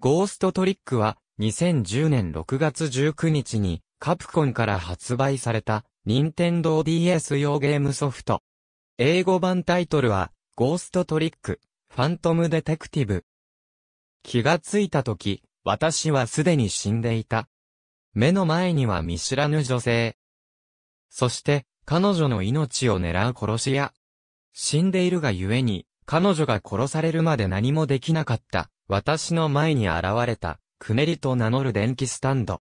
ゴーストトリックは2010年6月19日にカプコンから発売された任天堂 DS 用ゲームソフト。英語版タイトルはゴーストトリック、ファントムデテクティブ。気がついた時、私はすでに死んでいた。目の前には見知らぬ女性。そして、彼女の命を狙う殺し屋。死んでいるがゆえに、彼女が殺されるまで何もできなかった。私の前に現れた、くねりと名乗る電気スタンド。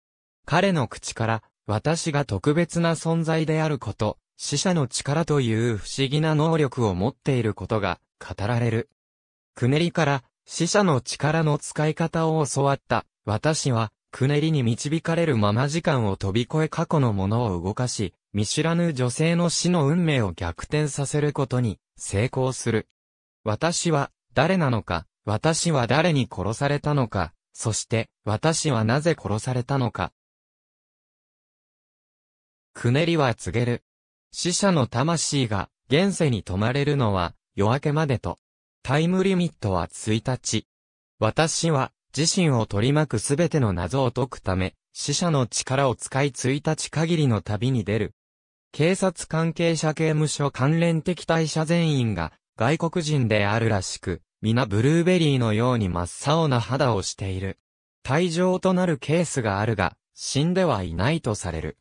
彼の口から、私が特別な存在であること、死者の力という不思議な能力を持っていることが語られる。くねりから死者の力の使い方を教わった私はくねりに導かれるまま時間を飛び越え過去のものを動かし、見知らぬ女性の死の運命を逆転させることに成功する。私は誰なのか、私は誰に殺されたのか、そして私はなぜ殺されたのか。くねりは告げる。死者の魂が現世に止まれるのは夜明けまでと。タイムリミットは1日。私は自身を取り巻くすべての謎を解くため、死者の力を使い1日限りの旅に出る。警察関係者刑務所関連的対社全員が外国人であるらしく、皆ブルーベリーのように真っ青な肌をしている。退場となるケースがあるが、死んではいないとされる。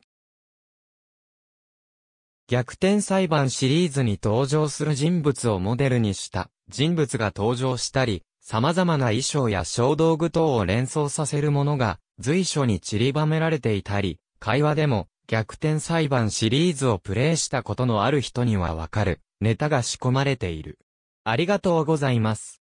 逆転裁判シリーズに登場する人物をモデルにした人物が登場したり、様々な衣装や小道具等を連想させるものが随所に散りばめられていたり、会話でも逆転裁判シリーズをプレイしたことのある人にはわかるネタが仕込まれている。ありがとうございます。